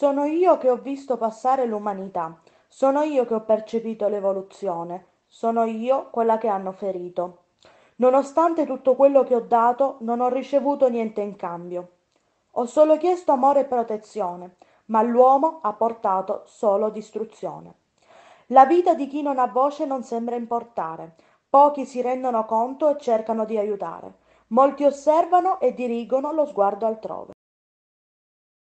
Sono io che ho visto passare l'umanità, sono io che ho percepito l'evoluzione, sono io quella che hanno ferito. Nonostante tutto quello che ho dato, non ho ricevuto niente in cambio. Ho solo chiesto amore e protezione, ma l'uomo ha portato solo distruzione. La vita di chi non ha voce non sembra importare, pochi si rendono conto e cercano di aiutare, molti osservano e dirigono lo sguardo altrove.